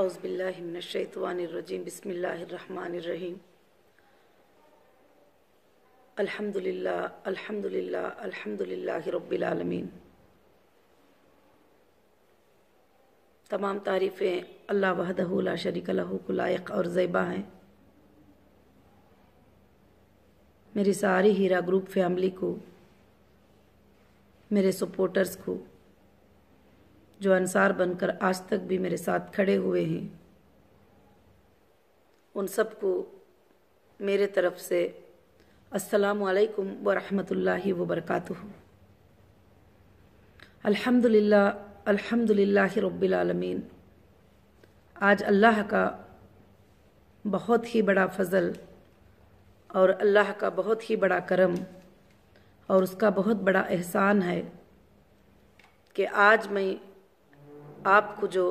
अउज़बिल्लिमिनशैतवानरजीम बसमीम अल्हम्दुलिल्लाह अल्हम्दुलिल्लाह अल्हम्दुलिल्लाह तमाम तारीफ़ें अल्लाह वहदहूला शरीक लहूक लायक और ज़ैबा हैं मेरी सारी हीरा ग्रुप फैमिली को मेरे सपोर्टर्स को जो अनसार बनकर आज तक भी मेरे साथ खड़े हुए हैं उन सबको मेरे तरफ से रहमतुल्लाहि व वबरक अल्हम्दुलिल्लाह अल्हम्दुलिल्लाह आलमीन आज अल्लाह का बहुत ही बड़ा फजल और अल्लाह का बहुत ही बड़ा करम और उसका बहुत बड़ा एहसान है कि आज मैं आपको जो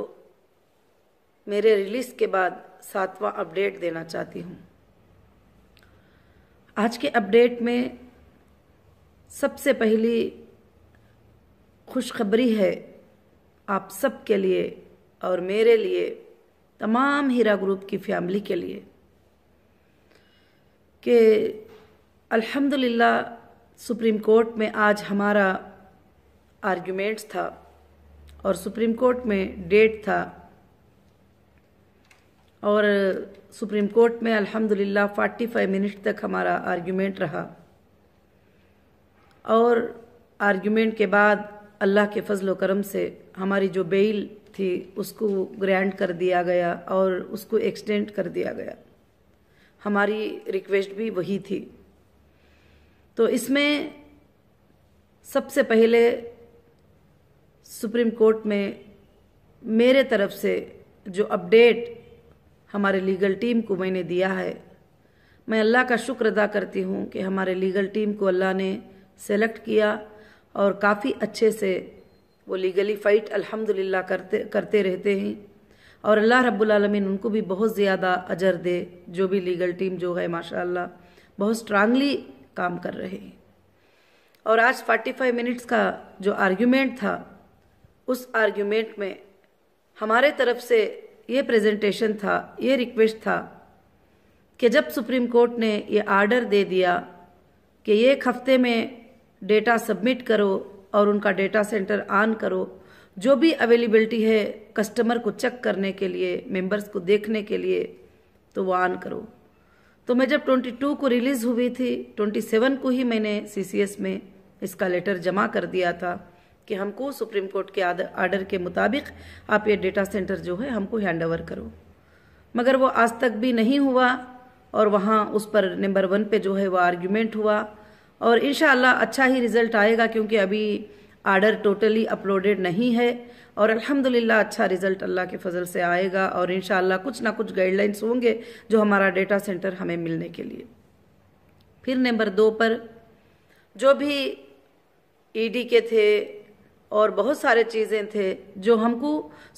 मेरे रिलीज के बाद सातवां अपडेट देना चाहती हूँ आज के अपडेट में सबसे पहली खुशखबरी है आप सब के लिए और मेरे लिए तमाम हीरा ग्रुप की फैमिली के लिए कि अल्हम्दुलिल्लाह सुप्रीम कोर्ट में आज हमारा आर्गुमेंट्स था और सुप्रीम कोर्ट में डेट था और सुप्रीम कोर्ट में अल्हम्दुलिल्लाह 45 मिनट तक हमारा आर्गुमेंट रहा और आर्गुमेंट के बाद अल्लाह के फजल करम से हमारी जो बेल थी उसको ग्रैंड कर दिया गया और उसको एक्सटेंड कर दिया गया हमारी रिक्वेस्ट भी वही थी तो इसमें सबसे पहले सुप्रीम कोर्ट में मेरे तरफ से जो अपडेट हमारे लीगल टीम को मैंने दिया है मैं अल्लाह का शुक्र अदा करती हूँ कि हमारे लीगल टीम को अल्लाह ने सेलेक्ट किया और काफ़ी अच्छे से वो लीगली फ़ाइट अल्हम्दुलिल्लाह करते करते रहते हैं और अल्लाह रब्बुल रबालमीन उनको भी बहुत ज़्यादा अजर दे जो भी लीगल टीम जो है माशाल्लाह बहुत स्ट्रांगली काम कर रहे हैं और आज 45 मिनट्स का जो आर्ग्यूमेंट था उस आर्ग्यूमेंट में हमारे तरफ से ये प्रेजेंटेशन था ये रिक्वेस्ट था कि जब सुप्रीम कोर्ट ने ये आर्डर दे दिया कि एक हफ्ते में डेटा सबमिट करो और उनका डेटा सेंटर ऑन करो जो भी अवेलेबिलिटी है कस्टमर को चेक करने के लिए मेंबर्स को देखने के लिए तो वो ऑन करो तो मैं जब 22 को रिलीज़ हुई थी 27 को ही मैंने सीसीएस में इसका लेटर जमा कर दिया था कि हमको सुप्रीम कोर्ट के आर्डर के मुताबिक आप ये डेटा सेंटर जो है हमको हैंड ओवर करो मगर वो आज तक भी नहीं हुआ और वहाँ उस पर नंबर वन पे जो है वो आर्ग्यूमेंट हुआ और इन अच्छा ही रिजल्ट आएगा क्योंकि अभी आर्डर टोटली अपलोडेड नहीं है और अल्हम्दुलिल्लाह अच्छा रिजल्ट अल्लाह के फजल से आएगा और इन कुछ ना कुछ गाइडलाइंस होंगे जो हमारा डेटा सेंटर हमें मिलने के लिए फिर नंबर दो पर जो भी ईडी e के थे और बहुत सारे चीज़ें थे जो हमको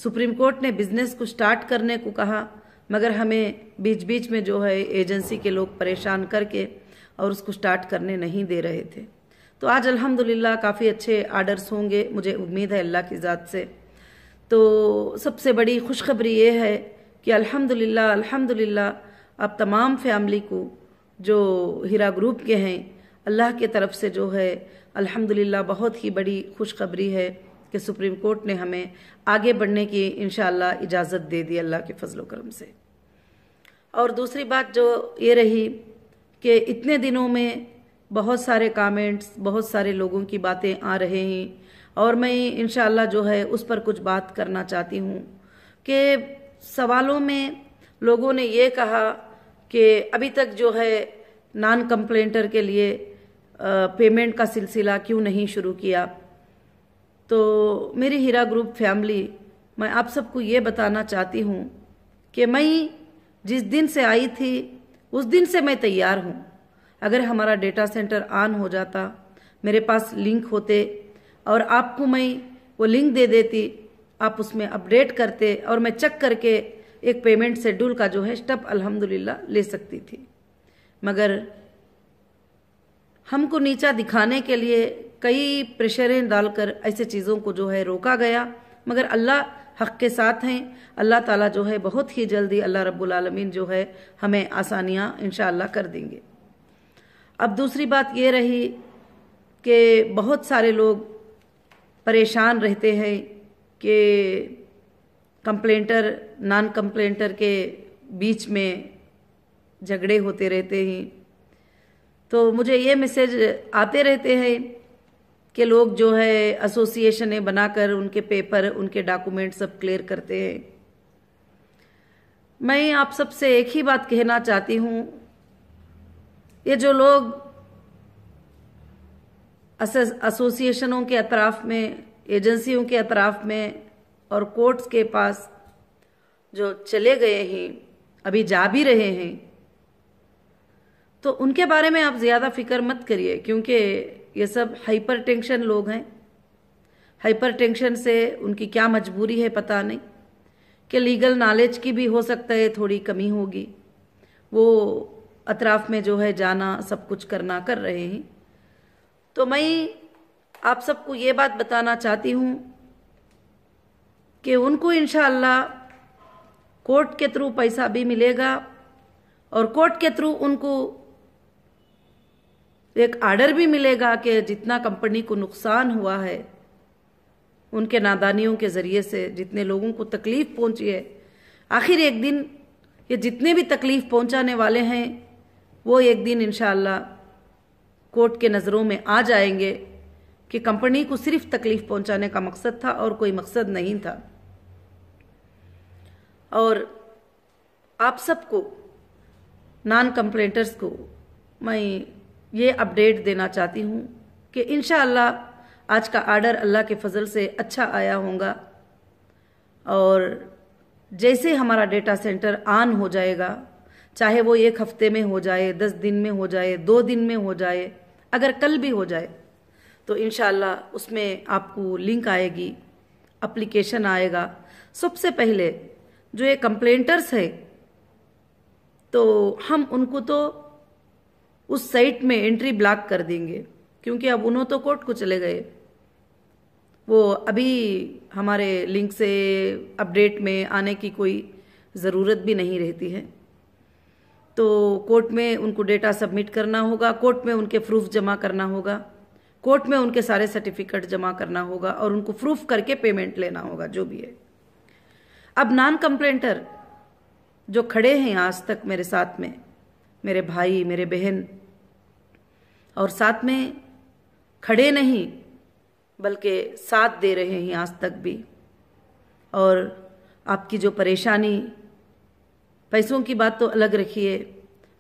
सुप्रीम कोर्ट ने बिजनेस को स्टार्ट करने को कहा मगर हमें बीच बीच में जो है एजेंसी के लोग परेशान करके और उसको स्टार्ट करने नहीं दे रहे थे तो आज अल्हम्दुलिल्लाह काफ़ी अच्छे आर्डर्स होंगे मुझे उम्मीद है अल्लाह की ज़ात से तो सबसे बड़ी खुशखबरी ये है कि अल्हम्दुलिल्लाह अल्हम्दुलिल्लाह अब तमाम फैमिली को जो हीरा ग्रुप के हैं अल्लाह की तरफ से जो है अल्हम्दुलिल्लाह बहुत ही बड़ी खुशखबरी है कि सुप्रीम कोर्ट ने हमें आगे बढ़ने की इन इजाज़त दे दी अल्लाह के फजलो करम से और दूसरी बात जो ये रही कि इतने दिनों में बहुत सारे कमेंट्स बहुत सारे लोगों की बातें आ रहे हैं और मैं इन जो है उस पर कुछ बात करना चाहती हूँ कि सवालों में लोगों ने ये कहा कि अभी तक जो है नॉन कंप्लेंटर के लिए पेमेंट का सिलसिला क्यों नहीं शुरू किया तो मेरी हीरा ग्रुप फैमिली मैं आप सबको ये बताना चाहती हूँ कि मैं जिस दिन से आई थी उस दिन से मैं तैयार हूँ अगर हमारा डेटा सेंटर ऑन हो जाता मेरे पास लिंक होते और आपको मैं वो लिंक दे देती आप उसमें अपडेट करते और मैं चेक करके एक पेमेंट शेड्यूल का जो है स्टप अल्हम्दुलिल्लाह ले सकती थी मगर हमको नीचा दिखाने के लिए कई प्रेशरें डालकर ऐसे चीज़ों को जो है रोका गया मगर अल्लाह हक के साथ हैं अल्लाह ताला जो है बहुत ही जल्दी अल्लाह रब्बुल जो है हमें आसानियाँ इन कर देंगे अब दूसरी बात ये रही कि बहुत सारे लोग परेशान रहते हैं कि कंप्लेंटर नॉन कंप्लेंटर के बीच में झगड़े होते रहते हैं तो मुझे ये मैसेज आते रहते हैं कि लोग जो है एसोसिएशन बनाकर उनके पेपर उनके डॉक्यूमेंट सब क्लियर करते हैं मैं आप सबसे एक ही बात कहना चाहती हूं ये जो लोग एसोसिएशनों के अतराफ में एजेंसियों के अतराफ में और कोर्ट्स के पास जो चले गए हैं अभी जा भी रहे हैं तो उनके बारे में आप ज़्यादा फिक्र मत करिए क्योंकि ये सब हाइपर टेंशन लोग हैं हाइपर टेंशन से उनकी क्या मजबूरी है पता नहीं कि लीगल नॉलेज की भी हो सकता है थोड़ी कमी होगी वो अतराफ में जो है जाना सब कुछ करना कर रहे हैं तो मैं आप सबको ये बात बताना चाहती हूँ कि उनको इन कोर्ट के थ्रू पैसा भी मिलेगा और कोर्ट के थ्रू उनको तो एक आर्डर भी मिलेगा कि जितना कंपनी को नुकसान हुआ है उनके नादानियों के ज़रिए से जितने लोगों को तकलीफ़ पहुंची है आखिर एक दिन ये जितने भी तकलीफ़ पहुंचाने वाले हैं वो एक दिन इनशाला कोर्ट के नज़रों में आ जाएंगे कि कंपनी को सिर्फ तकलीफ़ पहुंचाने का मकसद था और कोई मकसद नहीं था और आप सबको नॉन कंप्लेंटर्स को मैं ये अपडेट देना चाहती हूँ कि इन आज का आर्डर अल्लाह के फजल से अच्छा आया होगा और जैसे हमारा डेटा सेंटर ऑन हो जाएगा चाहे वो एक हफ्ते में हो जाए दस दिन में हो जाए दो दिन में हो जाए अगर कल भी हो जाए तो इन उसमें आपको लिंक आएगी अप्लीकेशन आएगा सबसे पहले जो ये कंप्लेंटर्स है तो हम उनको तो उस साइट में एंट्री ब्लॉक कर देंगे क्योंकि अब उन्होंने तो कोर्ट को चले गए वो अभी हमारे लिंक से अपडेट में आने की कोई ज़रूरत भी नहीं रहती है तो कोर्ट में उनको डेटा सबमिट करना होगा कोर्ट में उनके प्रूफ जमा करना होगा कोर्ट में उनके सारे सर्टिफिकेट जमा करना होगा और उनको प्रूफ करके पेमेंट लेना होगा जो भी है अब नॉन कंप्लेंटर जो खड़े हैं आज तक मेरे साथ में मेरे भाई मेरे बहन और साथ में खड़े नहीं बल्कि साथ दे रहे हैं आज तक भी और आपकी जो परेशानी पैसों की बात तो अलग रखिए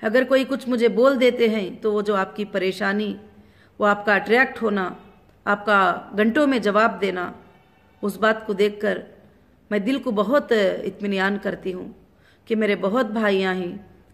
अगर कोई कुछ मुझे बोल देते हैं तो वो जो आपकी परेशानी वो आपका अट्रैक्ट होना आपका घंटों में जवाब देना उस बात को देखकर मैं दिल को बहुत इतमान करती हूँ कि मेरे बहुत भाइयाँ हैं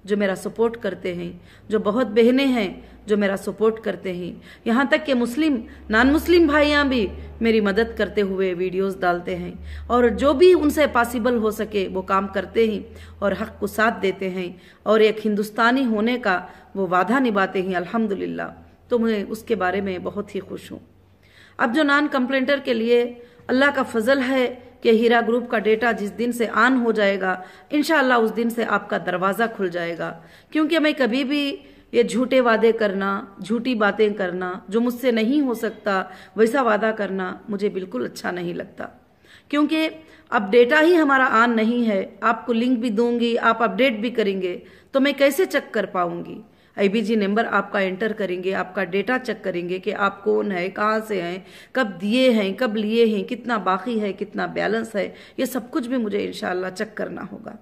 जो मेरा सपोर्ट करते हैं जो बहुत बहनें हैं जो मेरा सपोर्ट करते हैं यहाँ तक कि मुस्लिम नॉन मुस्लिम भाइयाँ भी मेरी मदद करते हुए वीडियोस डालते हैं और जो भी उनसे पॉसिबल हो सके वो काम करते हैं और हक को साथ देते हैं और एक हिंदुस्तानी होने का वो वादा निभाते हैं अल्हम्दुलिल्लाह तो मैं उसके बारे में बहुत ही खुश हूँ अब जो नॉन कंप्लेंटर के लिए अल्लाह का फजल है कि हीरा ग्रुप का डेटा जिस दिन से आन हो जाएगा इनशाला उस दिन से आपका दरवाज़ा खुल जाएगा क्योंकि हमें कभी भी ये झूठे वादे करना झूठी बातें करना जो मुझसे नहीं हो सकता वैसा वादा करना मुझे बिल्कुल अच्छा नहीं लगता क्योंकि अब डेटा ही हमारा आन नहीं है आपको लिंक भी दूंगी आप अपडेट भी करेंगे तो मैं कैसे चेक कर पाऊंगी आईबीजी नंबर आपका एंटर करेंगे आपका डेटा चेक करेंगे कि आप कौन है कहाँ से हैं कब दिए हैं कब लिए हैं कितना बाकी है कितना बैलेंस है ये सब कुछ भी मुझे इन चेक करना होगा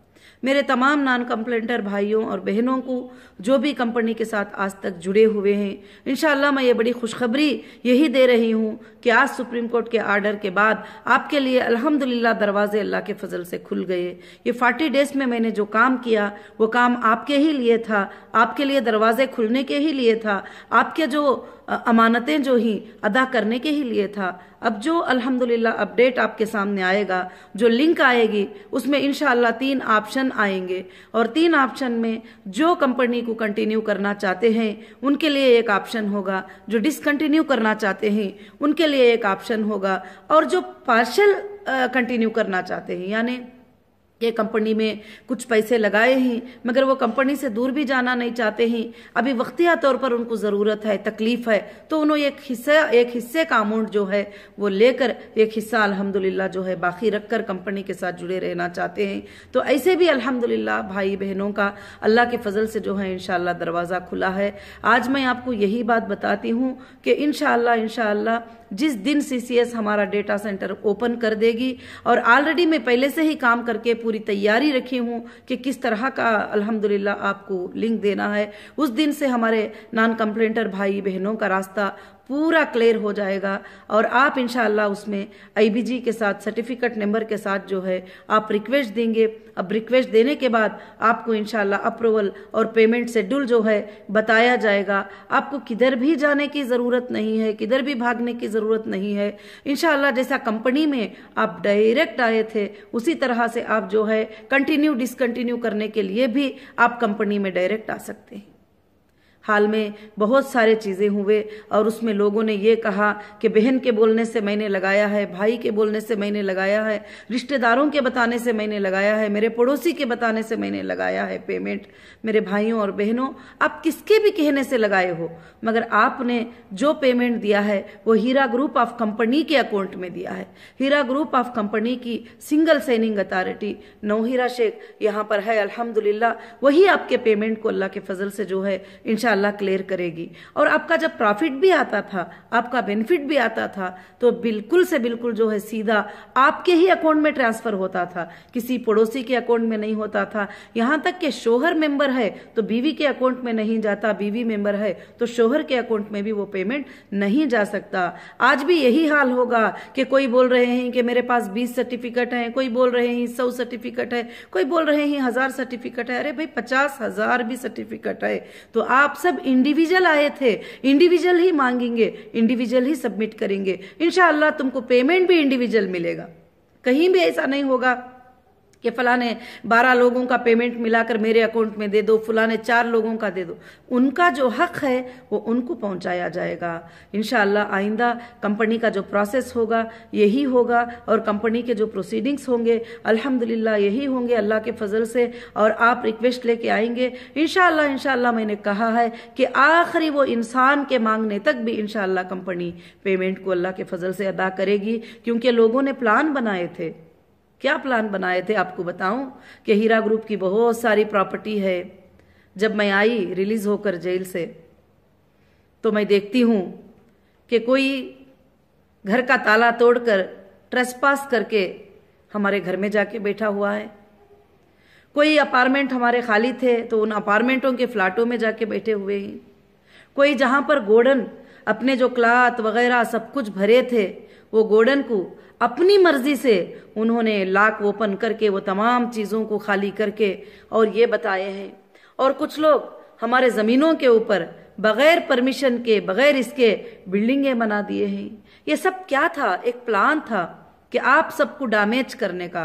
मेरे तमाम नॉन कंप्लेंटर भाइयों और बहनों को जो भी कंपनी के साथ आज तक जुड़े हुए हैं इन मैं ये बड़ी खुशखबरी यही दे रही हूँ कि आज सुप्रीम कोर्ट के आर्डर के बाद आपके लिए अल्हम्दुलिल्लाह दरवाजे अल्लाह के फजल से खुल गए ये फोर्टी डेज में मैंने जो काम किया वो काम आपके ही लिए था आपके लिए दरवाजे खुलने के ही लिए था आपके जो अमानतें जो ही अदा करने के ही लिए था अब जो अल्हम्दुलिल्लाह अपडेट आपके सामने आएगा जो लिंक आएगी उसमें इन तीन आप ऑप्शन आएंगे और तीन ऑप्शन में जो कंपनी को कंटिन्यू करना चाहते हैं उनके लिए एक ऑप्शन होगा जो डिसकंटिन्यू करना चाहते हैं उनके लिए एक ऑप्शन होगा और जो पार्शल कंटिन्यू करना चाहते हैं यानी ये कंपनी में कुछ पैसे लगाए हैं मगर वो कंपनी से दूर भी जाना नहीं चाहते हैं अभी वक्तिया तौर पर उनको ज़रूरत है तकलीफ है तो उन्होंने एक हिस्सा एक हिस्से का अमाउंट जो है वो लेकर एक हिस्सा अल्हम्दुलिल्लाह जो है बाकी रखकर कंपनी के साथ जुड़े रहना चाहते हैं तो ऐसे भी अल्हम्दुलिल्लाह भाई बहनों का अल्लाह के फजल से जो है इन दरवाज़ा खुला है आज मैं आपको यही बात बताती हूँ कि इन शाह जिस दिन सी हमारा डेटा सेंटर ओपन कर देगी और ऑलरेडी मैं पहले से ही काम करके पूरी तैयारी रखी हूँ कि किस तरह का अल्हम्दुलिल्लाह आपको लिंक देना है उस दिन से हमारे नॉन कंप्लेंटर भाई बहनों का रास्ता पूरा क्लियर हो जाएगा और आप इनशाला उसमें आईबीजी के साथ सर्टिफिकेट नंबर के साथ जो है आप रिक्वेस्ट देंगे अब रिक्वेस्ट देने के बाद आपको इनशाला अप्रूवल और पेमेंट शेड्यूल जो है बताया जाएगा आपको किधर भी जाने की ज़रूरत नहीं है किधर भी भागने की ज़रूरत नहीं है इनशाला जैसा कंपनी में आप डायरेक्ट आए थे उसी तरह से आप जो है कंटिन्यू डिसकंटिन्यू करने के लिए भी आप कंपनी में डायरेक्ट आ सकते हैं हाल में बहुत सारे चीज़ें हुए और उसमें लोगों ने ये कहा कि बहन के बोलने से मैंने लगाया है भाई के बोलने से मैंने लगाया है रिश्तेदारों के बताने से मैंने लगाया है मेरे पड़ोसी के बताने से मैंने लगाया है पेमेंट मेरे भाइयों और बहनों आप किसके भी कहने से लगाए हो मगर आपने जो पेमेंट दिया है वो हीरा ग्रुप ऑफ कंपनी के अकाउंट में दिया है हीरा ग्रुप ऑफ कंपनी की single signing authority Nowhera Shaikh यहाँ पर है अल्हम्दुलिल्लाह वही आपके पेमेंट को अल्लाह के फजल से जो है इनशा अल्लाह क्लियर करेगी और आपका जब प्रॉफिट भी आता था आपका बेनिफिट भी आता था तो बिल्कुल से बिल्कुल जो है सीधा आपके ही अकाउंट में ट्रांसफर होता था किसी पड़ोसी के अकाउंट में नहीं होता था यहां तक कि शोहर मेंबर है तो बीवी के अकाउंट में नहीं जाता बीवी मेंबर है तो शोहर के अकाउंट में भी वो पेमेंट नहीं जा सकता आज भी यही हाल होगा कि कोई बोल रहे हैं कि मेरे पास बीस सर्टिफिकेट है कोई बोल रहे हैं सौ सर्टिफिकेट है कोई बोल रहे हैं हजार सर्टिफिकेट है अरे भाई पचास भी सर्टिफिकेट है तो आप सब इंडिविजुअल आए थे इंडिविजुअल ही मांगेंगे इंडिविजुअल ही सबमिट करेंगे इनशाला तुमको पेमेंट भी इंडिविजुअल मिलेगा कहीं भी ऐसा नहीं होगा कि फलाने बारह लोगों का पेमेंट मिलाकर मेरे अकाउंट में दे दो फलाने चार लोगों का दे दो उनका जो हक है वो उनको पहुंचाया जाएगा इन आइंदा कंपनी का जो प्रोसेस होगा यही होगा और कंपनी के जो प्रोसीडिंग्स होंगे अल्हम्दुलिल्लाह यही होंगे अल्लाह के फजल से और आप रिक्वेस्ट लेके आएंगे इन इनशाला मैंने कहा है कि आखिरी वो इंसान के मांगने तक भी इनशाला कंपनी पेमेंट को अल्लाह के फजल से अदा करेगी क्योंकि लोगों ने प्लान बनाए थे क्या प्लान बनाए थे आपको बताऊं कि हीरा ग्रुप की बहुत सारी प्रॉपर्टी है जब मैं आई रिलीज होकर जेल से तो मैं देखती हूं कि कोई घर का ताला तोड़कर ट्रेसपास करके हमारे घर में जाके बैठा हुआ है कोई अपार्टमेंट हमारे खाली थे तो उन अपार्टमेंटों के फ्लैटों में जाके बैठे हुए हैं कोई जहां पर गोडन अपने जो क्लात वगैरह सब कुछ भरे थे वो गोडन को अपनी मर्जी से उन्होंने लाक ओपन करके वो तमाम चीज़ों को खाली करके और ये बताए हैं और कुछ लोग हमारे ज़मीनों के ऊपर बगैर परमिशन के बगैर इसके बिल्डिंगें बना दिए हैं ये सब क्या था एक प्लान था कि आप सबको डैमेज करने का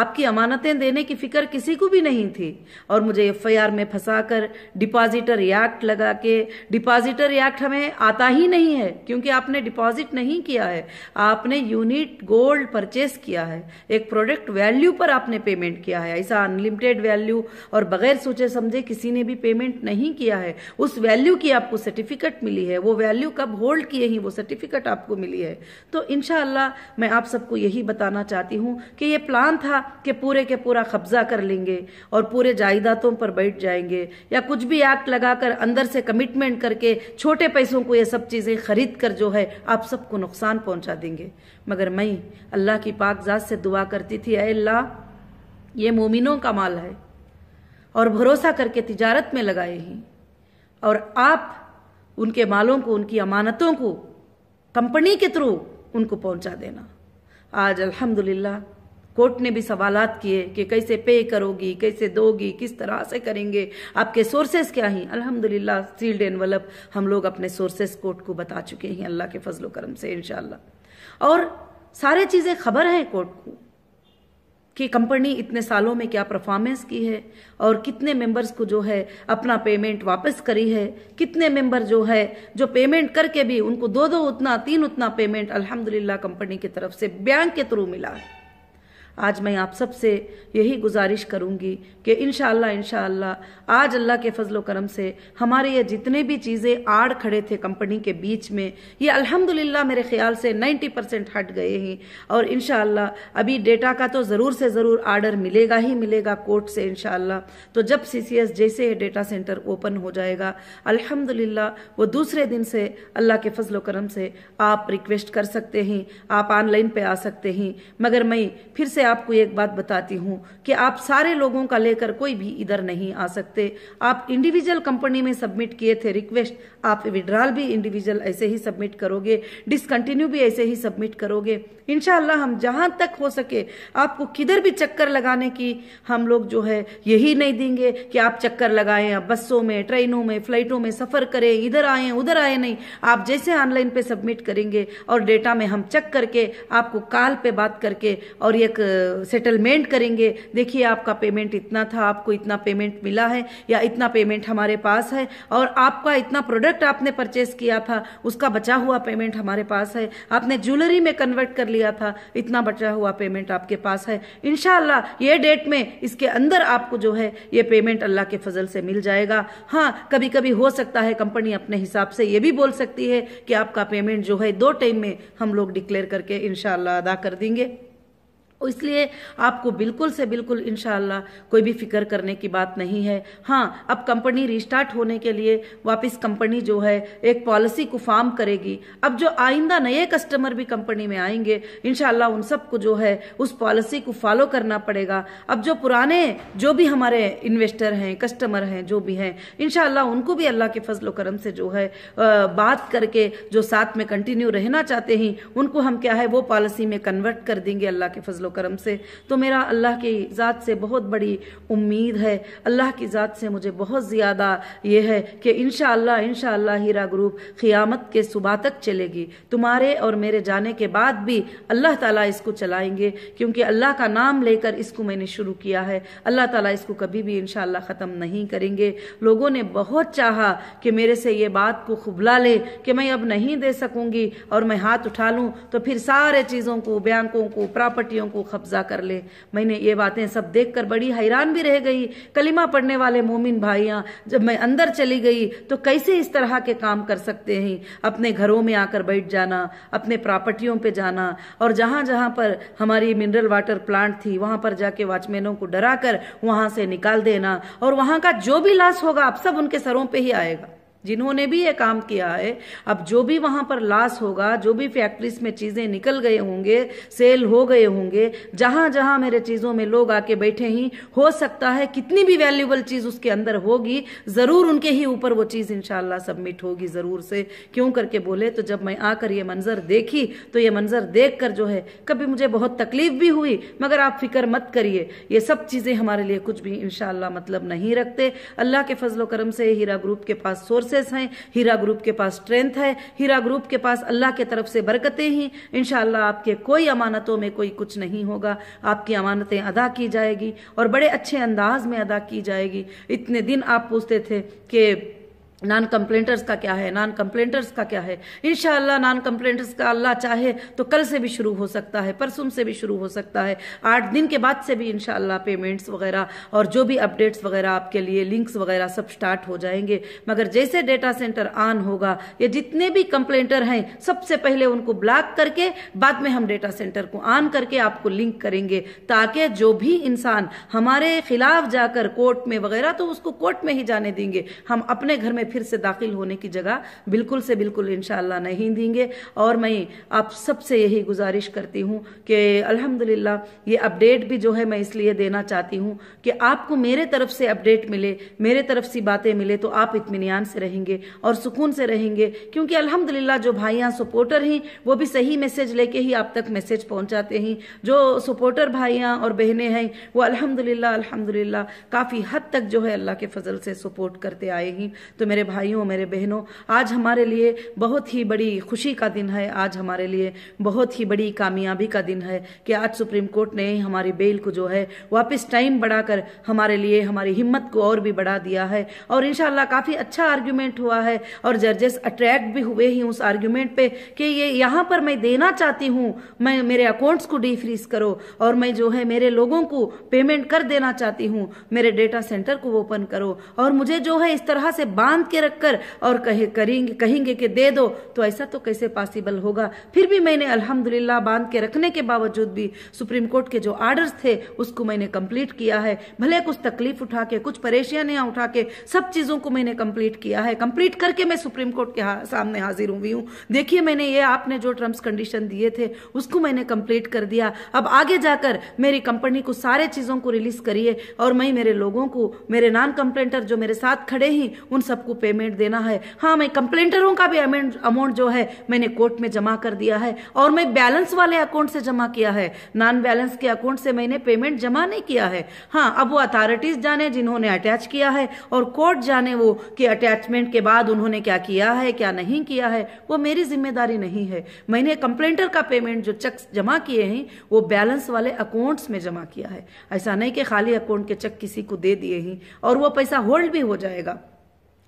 आपकी अमानतें देने की फिक्र किसी को भी नहीं थी और मुझे एफ में फंसाकर डिपॉजिटर एक्ट लगा के डिपॉजिटर एक्ट हमें आता ही नहीं है क्योंकि आपने डिपॉजिट नहीं किया है आपने यूनिट गोल्ड परचेस किया है एक प्रोडक्ट वैल्यू पर आपने पेमेंट किया है ऐसा अनलिमिटेड वैल्यू और बगैर सोचे समझे किसी ने भी पेमेंट नहीं किया है उस वैल्यू की आपको सर्टिफिकेट मिली है वो वैल्यू कब होल्ड किए ही वो सर्टिफिकेट आपको मिली है तो इनशाला मैं आप सबको यही बताना चाहती हूँ कि ये प्लान था कि पूरे के पूरा कब्जा कर लेंगे और पूरे जायदादों पर बैठ जाएंगे या कुछ भी एक्ट लगाकर अंदर से कमिटमेंट करके छोटे पैसों को ये सब चीज़ें खरीद कर जो है आप सबको नुकसान पहुँचा देंगे मगर मैं अल्लाह की पाकजात से दुआ करती थी अल्लाह ये मोमिनों का माल है और भरोसा करके तिजारत में लगाए हैं और आप उनके मालों को उनकी अमानतों को कंपनी के थ्रू उनको पहुंचा देना आज अल्हम्दुलिल्लाह कोर्ट ने भी सवाल किए कि कैसे पे करोगी कैसे दोगी किस तरह से करेंगे आपके सोर्सेस क्या हैं अल्हम्दुलिल्लाह सील्ड एनवलप हम लोग अपने सोर्सेस कोर्ट को बता चुके हैं अल्लाह के फजलोक्रम से इनशाला और सारे चीज़ें खबर हैं कोर्ट को कि कंपनी इतने सालों में क्या परफॉर्मेंस की है और कितने मेंबर्स को जो है अपना पेमेंट वापस करी है कितने मेंबर जो है जो पेमेंट करके भी उनको दो दो उतना तीन उतना पेमेंट अल्हम्दुलिल्लाह कंपनी की तरफ से बैंक के थ्रू मिला है आज मैं आप सबसे यही गुजारिश करूंगी कि इन इनशाला आज अल्लाह के फजलो करम से हमारे ये जितने भी चीज़ें आड़ खड़े थे कंपनी के बीच में ये अल्हम्दुलिल्लाह मेरे ख्याल से 90 परसेंट हट गए हैं और इन अभी डेटा का तो ज़रूर से ज़रूर आर्डर मिलेगा ही मिलेगा कोर्ट से इन तो जब सी जैसे ये डेटा सेंटर ओपन हो जाएगा अल्हम्दुलिल्लाह वो दूसरे दिन से अल्लाह के फजलो करम से आप रिक्वेस्ट कर सकते हैं आप ऑनलाइन पे आ सकते हैं मगर मैं फिर से आपको एक बात बताती हूँ कि आप सारे लोगों का लेकर कोई भी इधर नहीं आ सकते आप इंडिविजुअल कंपनी में सबमिट किए थे रिक्वेस्ट आप विड्रॉल भी इंडिविजुअल ऐसे ही सबमिट करोगे डिसकंटिन्यू भी ऐसे ही सबमिट करोगे इनशाला हम जहां तक हो सके आपको किधर भी चक्कर लगाने की हम लोग जो है यही नहीं देंगे कि आप चक्कर लगाएं आप बसों में ट्रेनों में फ्लाइटों में सफर करें इधर आए उधर आए नहीं आप जैसे ऑनलाइन पे सबमिट करेंगे और डेटा में हम चेक करके आपको कॉल पे बात करके और एक सेटलमेंट करेंगे देखिए आपका पेमेंट इतना था आपको इतना पेमेंट मिला है या इतना पेमेंट हमारे पास है और आपका इतना प्रोडक्ट आपने परचेस किया था उसका बचा हुआ पेमेंट हमारे पास है आपने ज्वेलरी में कन्वर्ट कर लिया था इतना बचा हुआ पेमेंट आपके पास है इनशाला ये डेट में इसके अंदर आपको जो है ये पेमेंट अल्लाह के फजल से मिल जाएगा हाँ कभी कभी हो सकता है कंपनी अपने हिसाब से ये भी बोल सकती है कि आपका पेमेंट जो है दो टाइम में हम लोग डिक्लेयर करके इनशाला अदा कर देंगे इसलिए आपको बिल्कुल से बिल्कुल इन कोई भी फिक्र करने की बात नहीं है हाँ अब कंपनी रिस्टार्ट होने के लिए वापस कंपनी जो है एक पॉलिसी को फार्म करेगी अब जो आइंदा नए कस्टमर भी कंपनी में आएंगे इनशाला उन सबको जो है उस पॉलिसी को फॉलो करना पड़ेगा अब जो पुराने जो भी हमारे इन्वेस्टर हैं कस्टमर हैं जो भी हैं इनशाला उनको भी अल्लाह के फजल करम से जो है बात करके जो साथ में कंटिन्यू रहना चाहते हैं उनको हम क्या है वो पॉलिसी में कन्वर्ट कर देंगे अल्लाह के फजलो करम से तो मेरा अल्लाह की ज़ात से बहुत बड़ी उम्मीद है अल्लाह की ज़ात से मुझे बहुत ज़्यादा यह है कि इन शाह हीरा ग्रुप क़ियामत के सुबह तक चलेगी तुम्हारे और मेरे जाने के बाद भी अल्लाह ताला इसको चलाएंगे क्योंकि अल्लाह का नाम लेकर इसको मैंने शुरू किया है अल्लाह ताला इसको कभी भी इन ख़त्म नहीं करेंगे लोगों ने बहुत चाहा कि मेरे से ये बात को खुबला ले कि मैं अब नहीं दे सकूंगी और मैं हाथ उठा लूँ तो फिर सारे चीज़ों को बैंकों को प्रॉपर्टियों को कब्जा कर ले मैंने ये बातें सब देख कर बड़ी हैरान भी रह गई कलिमा पढ़ने वाले मोमिन भाइयाँ जब मैं अंदर चली गई तो कैसे इस तरह के काम कर सकते हैं अपने घरों में आकर बैठ जाना अपने प्रॉपर्टियों पे जाना और जहाँ जहाँ पर हमारी मिनरल वाटर प्लांट थी वहाँ पर जाके वॉचमैनों को डरा कर वहां से निकाल देना और वहाँ का जो भी लाश होगा आप सब उनके सरों पर ही आएगा जिन्होंने भी ये काम किया है अब जो भी वहां पर लाश होगा जो भी फैक्ट्रीज में चीजें निकल गए होंगे सेल हो गए होंगे जहां जहां मेरे चीजों में लोग आके बैठे ही हो सकता है कितनी भी वैल्यूबल चीज उसके अंदर होगी जरूर उनके ही ऊपर वो चीज इंशाला सबमिट होगी जरूर से क्यों करके बोले तो जब मैं आकर ये मंजर देखी तो ये मंजर देख कर जो है कभी मुझे बहुत तकलीफ भी हुई मगर आप फिक्र मत करिए ये सब चीजें हमारे लिए कुछ भी इनशाला मतलब नहीं रखते अल्लाह के फजलो करम से हीरा ग्रुप के पास सोर्स रिसोर्सेज हैं हीरा ग्रुप के पास स्ट्रेंथ है हीरा ग्रुप के पास अल्लाह के तरफ से बरकतें हैं इन आपके कोई अमानतों में कोई कुछ नहीं होगा आपकी अमानतें अदा की जाएगी और बड़े अच्छे अंदाज में अदा की जाएगी इतने दिन आप पूछते थे कि नॉन कंप्लेंटर्स का क्या है नॉन कंप्लेंटर्स का क्या है इन नॉन कंप्लेंटर्स का अल्लाह चाहे तो कल से भी शुरू हो सकता है परसों से भी शुरू हो सकता है आठ दिन के बाद से भी इन पेमेंट्स वगैरह और जो भी अपडेट्स वगैरह आपके लिए लिंक्स वगैरह सब स्टार्ट हो जाएंगे मगर जैसे डेटा सेंटर ऑन होगा ये जितने भी कंप्लेंटर हैं सबसे पहले उनको ब्लॉक करके बाद में हम डेटा सेंटर को ऑन करके आपको लिंक करेंगे ताकि जो भी इंसान हमारे खिलाफ जाकर कोर्ट में वगैरह तो उसको कोर्ट में ही जाने देंगे हम अपने घर में फिर से दाखिल होने की जगह बिल्कुल से बिल्कुल इन नहीं देंगे और मैं आप सबसे यही गुजारिश करती हूँ कि अलहमदिल्ला ये अपडेट भी जो है मैं इसलिए देना चाहती हूँ कि आपको मेरे तरफ से अपडेट मिले मेरे तरफ से बातें मिले तो आप इतमान से रहेंगे और सुकून से रहेंगे क्योंकि अलहमदिल्ला जो भाइयाँ सपोर्टर हैं वो भी सही मैसेज लेके ही आप तक मैसेज पहुँचाते हैं जो सपोर्टर भाइयाँ और बहनें हैं वो अलहमदिल्ला अलहमदिल्ला काफ़ी हद तक जो है अल्लाह के फजल से सपोर्ट करते आए हैं तो मेरे मेरे भाइयों मेरे बहनों आज हमारे लिए बहुत ही बड़ी खुशी का दिन है आज हमारे लिए बहुत ही बड़ी कामयाबी का दिन है कि आज सुप्रीम कोर्ट ने हमारी बेल को जो है वापस टाइम बढ़ाकर हमारे लिए हमारी हिम्मत को और भी बढ़ा दिया है और इनशाला काफ़ी अच्छा आर्ग्यूमेंट हुआ है और जजेस अट्रैक्ट भी हुए ही उस आर्ग्यूमेंट पे कि ये यहाँ पर मैं देना चाहती हूँ मैं मेरे अकाउंट्स को डीफ्रीज करो और मैं जो है मेरे लोगों को पेमेंट कर देना चाहती हूँ मेरे डेटा सेंटर को ओपन करो और मुझे जो है इस तरह से बांध बांध के रखकर और कहे करेंगे कहेंगे कि दे दो तो ऐसा तो कैसे पॉसिबल होगा फिर भी मैंने अल्हम्दुलिल्लाह बांध के रखने के बावजूद भी सुप्रीम कोर्ट के जो आर्डर्स थे उसको मैंने कंप्लीट किया है भले कुछ तकलीफ उठा के कुछ परेशानियां उठा के सब चीज़ों को मैंने कंप्लीट किया है कंप्लीट करके मैं सुप्रीम कोर्ट के हा, सामने हाजिर हुई हूँ देखिए मैंने ये आपने जो टर्म्स कंडीशन दिए थे उसको मैंने कंप्लीट कर दिया अब आगे जाकर मेरी कंपनी को सारे चीज़ों को रिलीज करिए और मैं मेरे लोगों को मेरे नॉन कंप्लेंटर जो मेरे साथ खड़े ही उन सबको को पेमेंट देना है हाँ मैं कंप्लेंटरों का भी अमाउंट जो है मैंने कोर्ट में जमा कर दिया है और मैं बैलेंस वाले अकाउंट से जमा किया है नॉन बैलेंस के अकाउंट से मैंने पेमेंट जमा नहीं किया है हाँ अब वो अथॉरिटीज जाने जिन्होंने अटैच किया है और कोर्ट जाने वो कि अटैचमेंट के बाद उन्होंने क्या किया है क्या नहीं किया है वो मेरी जिम्मेदारी नहीं है मैंने कंप्लेंटर का पेमेंट जो चेक जमा किए हैं वो बैलेंस वाले अकाउंट्स में जमा किया है ऐसा नहीं कि खाली अकाउंट के चेक किसी को दे दिए हैं और वो पैसा होल्ड भी हो जाएगा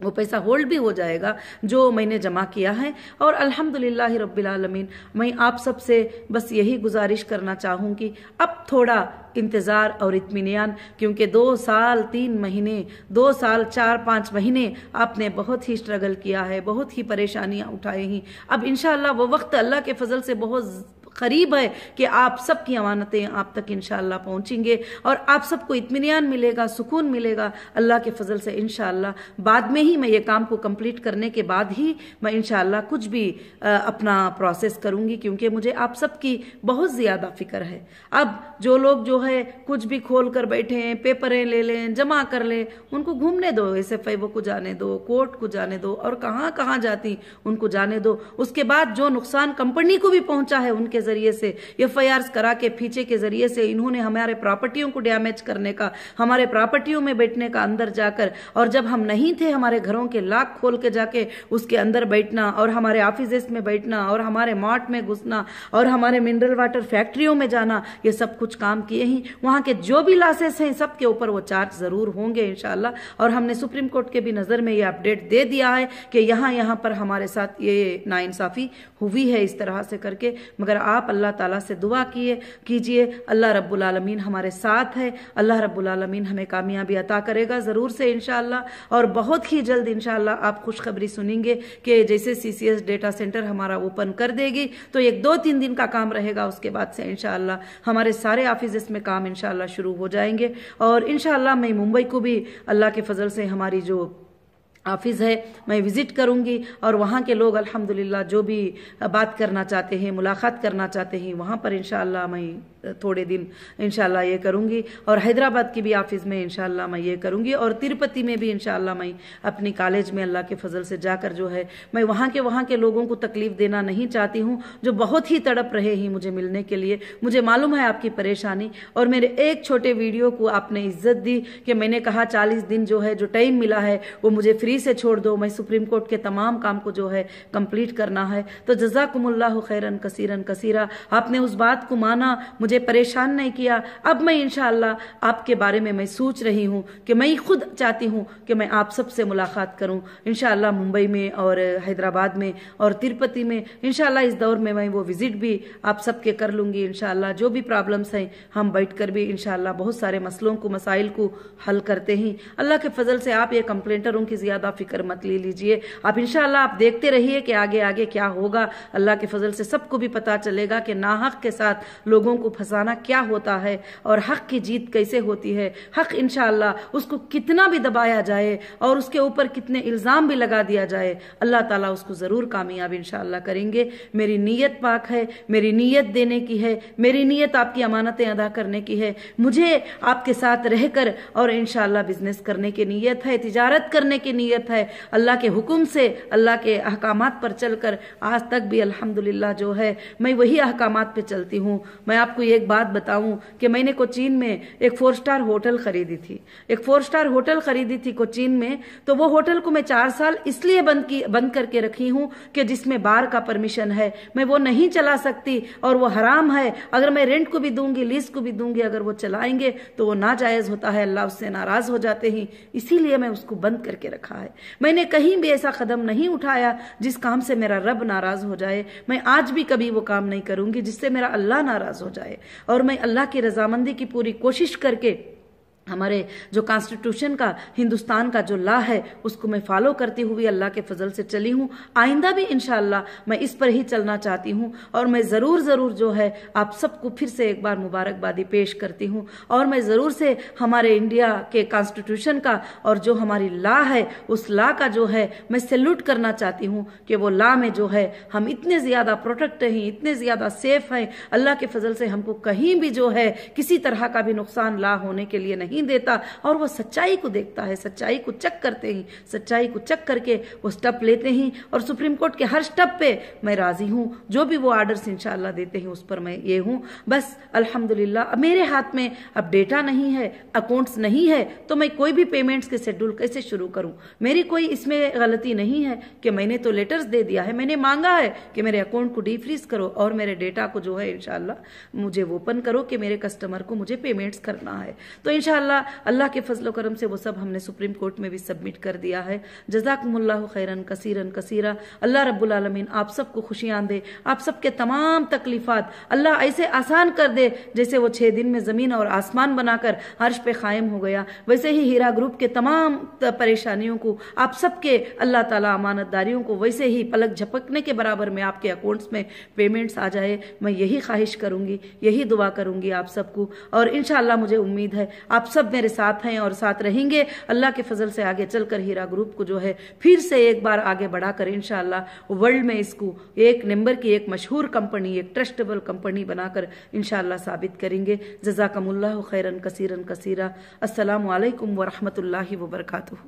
वो पैसा होल्ड भी हो जाएगा जो मैंने जमा किया है और अल्हम्दुलिल्लाह रब्बिल आलमीन मैं आप सब से बस यही गुजारिश करना चाहूँगी अब थोड़ा इंतज़ार और इतमान क्योंकि दो साल तीन महीने दो साल चार पाँच महीने आपने बहुत ही स्ट्रगल किया है बहुत ही परेशानियाँ उठाई हैं अब इन वो वक्त अल्लाह के फजल से बहुत करीब है कि आप सबकी अमानतें आप तक इन पहुंचेंगे और आप सबको इतमान मिलेगा सुकून मिलेगा अल्लाह के फजल से इन बाद में ही मैं ये काम को कंप्लीट करने के बाद ही मैं इन कुछ भी अपना प्रोसेस करूंगी क्योंकि मुझे आप सबकी बहुत ज़्यादा फिक्र है अब जो लोग जो है कुछ भी खोल कर बैठे हैं पेपरें ले लें जमा कर लें उनको घूमने दो एस एफ आई वो को जाने दो कोर्ट को जाने दो और कहाँ कहाँ जाती उनको जाने दो उसके बाद जो नुकसान कंपनी को भी पहुंचा है उनके जरिए से एफ करा के फीचे के जरिए से इन्होंने हमारे प्रॉपर्टियों को डैमेज करने का हमारे प्रॉपर्टियों में बैठने का अंदर जाकर और जब हम नहीं थे हमारे घरों के लाख खोल के जाके उसके अंदर बैठना और हमारे ऑफिस में बैठना और हमारे मार्ट में घुसना और हमारे मिनरल वाटर फैक्ट्रियों में जाना ये सब कुछ काम किए ही वहाँ के जो भी लासेस हैं सबके ऊपर वो चार्ज जरूर होंगे इनशाला और हमने सुप्रीम कोर्ट के भी नज़र में ये अपडेट दे दिया है कि यहाँ यहाँ पर हमारे साथ ये नाइंसाफ़ी हुई है इस तरह से करके मगर आप आप अल्लाह ताला से दुआ किए कीजिए अल्लाह रब्बुल आलमीन हमारे साथ है अल्लाह रब्बुल आलमीन हमें कामयाबी अता करेगा ज़रूर से इन और बहुत ही जल्द इन आप खुशखबरी सुनेंगे कि जैसे C C S data centre हमारा ओपन कर देगी तो एक दो तीन दिन का काम रहेगा उसके बाद से इन हमारे सारे ऑफिस में काम इन शुरू हो जाएंगे और इन मैं मुंबई को भी अल्लाह के फजल से हमारी जो ऑफिस है मैं विज़िट करूंगी और वहां के लोग अल्हम्दुलिल्लाह जो भी बात करना चाहते हैं मुलाकात करना चाहते हैं वहां पर इन मैं थोड़े दिन इनशाला ये करूँगी और हैदराबाद की भी ऑफिस में इनशाला मैं ये करूँगी और तिरुपति में भी इनशाला मैं अपनी कॉलेज में अल्लाह के फजल से जाकर जो है मैं वहाँ के वहाँ के लोगों को तकलीफ देना नहीं चाहती हूँ जो बहुत ही तड़प रहे हैं मुझे मिलने के लिए मुझे मालूम है आपकी परेशानी और मेरे एक छोटे वीडियो को आपने इज्जत दी कि मैंने कहा चालीस दिन जो है जो टाइम मिला है वो मुझे फ्री से छोड़ दो मैं सुप्रीम कोर्ट के तमाम काम को जो है कम्प्लीट करना है तो जजाकमल्ला खैरन कसीरन कसीरा आपने उस बात को माना मुझे मुझे परेशान नहीं किया अब मैं इनशाला आपके बारे में मैं सोच रही हूँ कि मैं खुद चाहती हूँ कि मैं आप सबसे मुलाकात करूँ इनशाला मुंबई में और हैदराबाद में और तिरुपति में इनशाला इस दौर में मैं वो विजिट भी आप सबके कर लूँगी इनशाला जो भी प्रॉब्लम्स हैं हम बैठ कर भी इनशाला बहुत सारे मसलों को मसाइल को हल करते हैं अल्लाह के फजल से आप ये कंप्लेंटरों की ज़्यादा फिक्र मत ले लीजिए आप इनशाला आप देखते रहिए कि आगे आगे क्या होगा अल्लाह के फजल से सबको भी पता चलेगा कि नाहक के साथ लोगों को फंसाना क्या होता है और हक की जीत कैसे होती है हक इन उसको कितना भी दबाया जाए और उसके ऊपर कितने इल्ज़ाम भी लगा दिया जाए अल्लाह ताला उसको ज़रूर कामयाब इन करेंगे मेरी नीयत पाक है मेरी नीयत देने की है मेरी नीयत आपकी अमानतें अदा करने की है मुझे आपके साथ रहकर और इन बिजनेस करने की नीयत है तजारत करने की नीयत है अल्लाह के हुक्म से अल्लाह के अहकाम पर चलकर आज तक भी अलहमदुल्ला जो है मैं वही अहकाम पर चलती हूँ मैं आपको एक बात बताऊं कि मैंने कोचीन में एक फोर स्टार होटल खरीदी थी एक फोर स्टार होटल खरीदी थी कोचीन में तो वो होटल को मैं चार साल इसलिए बंद की बंद करके रखी हूं कि जिसमें बार का परमिशन है मैं वो नहीं चला सकती और वो हराम है अगर मैं रेंट को भी दूंगी लीज को भी दूंगी अगर वो चलाएंगे तो वो नाजायज होता है अल्लाह उससे नाराज हो जाते हैं इसीलिए मैं उसको बंद करके रखा है मैंने कहीं भी ऐसा कदम नहीं उठाया जिस काम से मेरा रब नाराज हो जाए मैं आज भी कभी वो काम नहीं करूंगी जिससे मेरा अल्लाह नाराज हो जाए और मैं अल्लाह की रजामंदी की पूरी कोशिश करके हमारे जो कॉन्स्टिट्यूशन का हिंदुस्तान का जो ला है उसको मैं फॉलो करती हुई अल्लाह के फजल से चली हूँ आइंदा भी इन मैं इस पर ही चलना चाहती हूँ और मैं ज़रूर ज़रूर जो है आप सबको फिर से एक बार मुबारकबादी पेश करती हूँ और मैं ज़रूर से हमारे इंडिया के कॉन्स्टिट्यूशन का और जो हमारी ला है उस ला का जो है मैं सैल्यूट करना चाहती हूँ कि वो ला में जो है हम इतने ज़्यादा प्रोटेक्ट हैं इतने ज़्यादा सेफ हैं अल्लाह के फजल से हमको कहीं भी जो है किसी तरह का भी नुकसान ला होने के लिए नहीं नहीं देता और वह सच्चाई को देखता है सच्चाई को चेक करते ही सच्चाई को चेक करके वो स्टेप लेते हैं और सुप्रीम कोर्ट के हर स्टेप पे मैं राजी हूँ जो भी वो आर्डर्स इंशाल्लाह देते हैं उस पर मैं ये हूँ बस अल्हम्दुलिल्लाह मेरे हाथ में अब डेटा नहीं है अकाउंट्स नहीं है तो मैं कोई भी पेमेंट्स के शेड्यूल कैसे शुरू करूँ मेरी कोई इसमें गलती नहीं है कि मैंने तो लेटर्स दे दिया है मैंने मांगा है कि मेरे अकाउंट को डीफ्रीज करो और मेरे डेटा को जो है इनशाला मुझे ओपन करो कि मेरे कस्टमर को मुझे पेमेंट्स करना है तो इनशाला अल्लाह के फजलो करम से वो सब हमने सुप्रीम कोर्ट में भी सबमिट कर दिया है जजाकमल्ला खैरन कसीरन कसीरा अल्लाह रबालमीन आप सबको खुशियां दे आप सबके तमाम तकलीफात अल्लाह ऐसे आसान कर दे जैसे वो छह दिन में ज़मीन और आसमान बनाकर हर्ष पे कायम हो गया वैसे ही हीरा ग्रुप के तमाम परेशानियों को आप सबके अल्लाह ताला अमानतदारियों को वैसे ही पलक झपकने के बराबर में आपके अकाउंट्स में पेमेंट्स आ जाए मैं यही ख्वाहिश करूंगी यही दुआ करूंगी आप सबको और इनशाला मुझे उम्मीद है आप सब मेरे साथ हैं और साथ रहेंगे अल्लाह के फजल से आगे चलकर हीरा ग्रुप को जो है फिर से एक बार आगे बढ़ाकर इन वर्ल्ड में इसको एक नंबर की एक मशहूर कंपनी एक ट्रस्टेबल कंपनी बनाकर इनशाला साबित करेंगे जजाकमल खैरन कसीरन कसीरा असलकम वरहमल वरकू